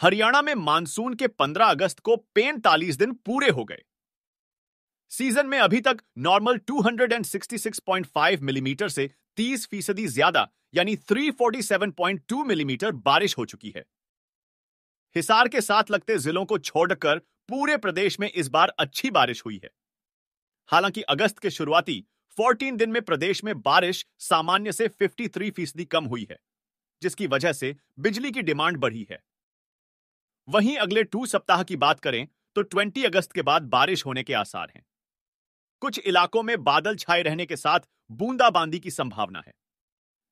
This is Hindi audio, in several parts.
हरियाणा में मानसून के 15 अगस्त को पैंतालीस दिन पूरे हो गए सीजन में अभी तक नॉर्मल 266.5 मिलीमीटर mm से 30 फीसदी ज्यादा यानी 347.2 मिलीमीटर mm बारिश हो चुकी है हिसार के साथ लगते जिलों को छोड़कर पूरे प्रदेश में इस बार अच्छी बारिश हुई है हालांकि अगस्त के शुरुआती 14 दिन में प्रदेश में बारिश सामान्य से 53 फीसदी कम हुई है जिसकी वजह से बिजली की डिमांड बढ़ी है वहीं अगले टू सप्ताह की बात करें तो 20 अगस्त के बाद बारिश होने के आसार हैं कुछ इलाकों में बादल छाए रहने के साथ बूंदाबांदी की संभावना है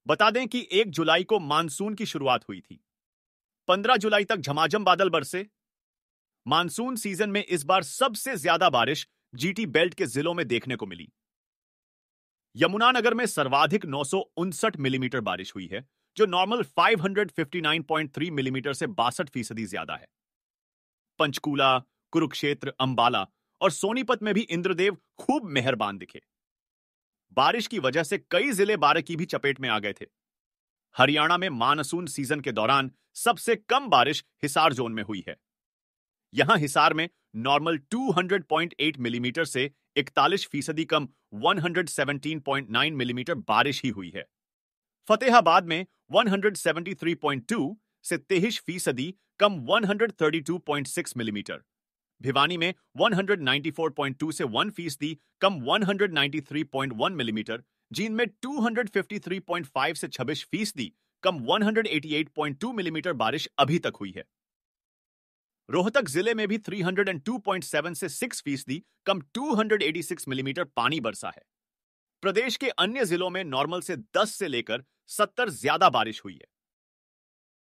बता दें कि 1 जुलाई को मानसून की शुरुआत हुई थी 15 जुलाई तक झमाझम बादल बरसे मानसून सीजन में इस बार सबसे ज्यादा बारिश जीटी बेल्ट के जिलों में देखने को मिली यमुनानगर में सर्वाधिक नौ मिलीमीटर बारिश हुई है जो नॉर्मल 559.3 मिलीमीटर mm से बासठ फीसदी ज्यादा है पंचकूला कुरुक्षेत्र अंबाला और सोनीपत में भी इंद्रदेव खूब मेहरबान दिखे बारिश की वजह से कई जिले बारह की भी चपेट में आ गए थे हरियाणा में मानसून सीजन के दौरान सबसे कम बारिश हिसार जोन में हुई है यहां हिसार में नॉर्मल 200.8 मिलीमीटर mm से इकतालीस फीसदी कम 117.9 मिलीमीटर mm बारिश ही हुई है फतेहाबाद में 173.2 से तेईस फीसदी कम 132.6 मिलीमीटर भिवानी में 194.2 से 1 फीसदी कम 193.1 मिलीमीटर जींद में 253.5 से छब्बीस फीसदी कम 188.2 मिलीमीटर बारिश अभी तक हुई है रोहतक जिले में भी 302.7 से 6 फीसदी कम 286 मिलीमीटर पानी बरसा है प्रदेश के अन्य जिलों में नॉर्मल से 10 से लेकर सत्तर ज्यादा बारिश हुई है